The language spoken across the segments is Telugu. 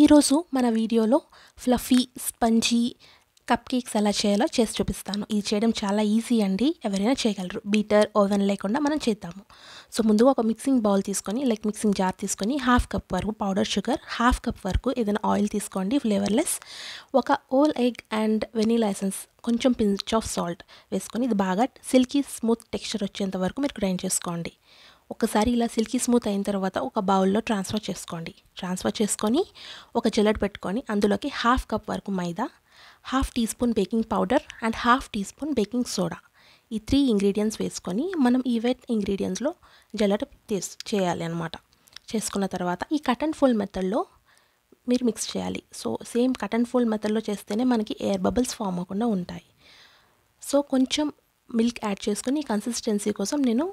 ఈరోజు మన వీడియోలో ఫ్లఫీ స్పంజీ కప్ కేక్స్ ఎలా చేయాలో చేసి చూపిస్తాను ఇది చేయడం చాలా ఈజీ అండి ఎవరైనా చేయగలరు బీటర్ ఓవెన్ లేకుండా మనం చేద్దాము సో ముందుగా ఒక మిక్సింగ్ బౌల్ తీసుకొని లైక్ మిక్సింగ్ జార్ తీసుకొని హాఫ్ కప్ వరకు పౌడర్ షుగర్ హాఫ్ కప్ వరకు ఏదైనా ఆయిల్ తీసుకోండి ఫ్లేవర్లెస్ ఒక whole egg and vanilla essence కొంచెం పిన్చ్ ఆఫ్ సాల్ట్ వేసుకొని ఇది బాగా సిల్కీ స్మూత్ టెక్స్చర్ వచ్చేంత వరకు మీరు గ్రైండ్ చేసుకోండి ఒకసారి ఇలా సిల్కీ స్మూత్ అయిన తర్వాత ఒక బౌల్లో ట్రాన్స్ఫర్ చేసుకోండి ట్రాన్స్ఫర్ చేసుకొని ఒక జల్లెడ పెట్టుకొని అందులోకి హాఫ్ కప్ వరకు maida half teaspoon baking powder and half teaspoon baking soda ఈ త్రీ ఇంగ్రీడియంట్స్ వేసుకొని మనం ఈ వెట్ ఇంగ్రీడియంట్స్లో జల్లెడ చేయాలి అనమాట చేసుకున్న తర్వాత ఈ కట్ అండ్ ఫోల్ మెథడ్లో మీరు మిక్స్ చేయాలి so same cut and fold మెథడ్లో చేస్తేనే మనకి ఎయిర్ బబుల్స్ ఫామ్ అవ్వకుండా ఉంటాయి సో కొంచెం మిల్క్ యాడ్ చేసుకొని కన్సిస్టెన్సీ కోసం నేను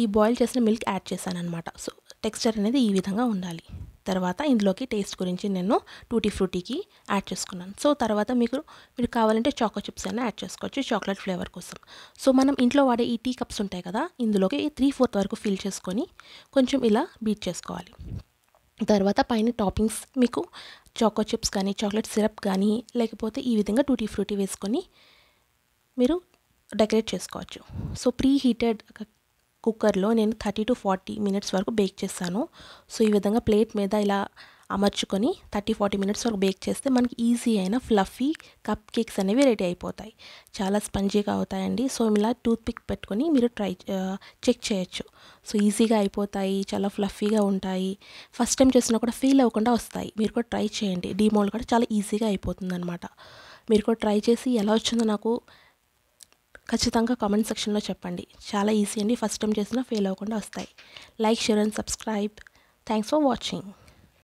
ఈ బాయిల్ చేసిన మిల్క్ యాడ్ చేశాను అనమాట సో టెక్స్చర్ అనేది ఈ విధంగా ఉండాలి తర్వాత ఇందులోకి టేస్ట్ గురించి నేను టూటీ ఫ్రూటీకి యాడ్ చేసుకున్నాను సో తర్వాత మీకు మీరు కావాలంటే చాకో చిప్స్ అయినా యాడ్ చేసుకోవచ్చు చాక్లెట్ ఫ్లేవర్ కోసం సో మనం ఇంట్లో వాడే ఈ టీ కప్స్ ఉంటాయి కదా ఇందులోకి త్రీ ఫోర్త్ వరకు ఫిల్ చేసుకొని కొంచెం ఇలా బీట్ చేసుకోవాలి తర్వాత పైన టాపింగ్స్ మీకు చాకో చిప్స్ కానీ చాక్లెట్ సిరప్ కానీ లేకపోతే ఈ విధంగా టూటీ ఫ్రూటీ వేసుకొని మీరు డెకరేట్ చేసుకోవచ్చు సో ప్రీ హీటెడ్ కుక్కర్లో నేను థర్టీ టు ఫార్టీ మినిట్స్ వరకు బేక్ చేస్తాను సో ఈ విధంగా ప్లేట్ మీద ఇలా అమర్చుకొని థర్టీ ఫార్టీ మినిట్స్ వరకు బేక్ చేస్తే మనకి ఈజీ అయిన ఫ్లఫీ కప్ కేక్స్ అనేవి రెడీ అయిపోతాయి చాలా స్పంజీగా అవుతాయండి సో ఇలా టూత్ పిక్ పెట్టుకొని మీరు ట్రై చెక్ చేయొచ్చు సో ఈజీగా అయిపోతాయి చాలా ఫ్లఫీగా ఉంటాయి ఫస్ట్ టైం చేసినా కూడా ఫీల్ అవ్వకుండా వస్తాయి మీరు కూడా ట్రై చేయండి డీమోల్ కూడా చాలా ఈజీగా అయిపోతుంది అనమాట మీరు కూడా ట్రై చేసి ఎలా వచ్చిందో నాకు ఖచ్చితంగా కామెంట్ సెక్షన్లో చెప్పండి చాలా ఈజీ అండి ఫస్ట్ టైం చేసినా ఫెయిల్ అవ్వకుండా వస్తాయి like share and subscribe thanks for watching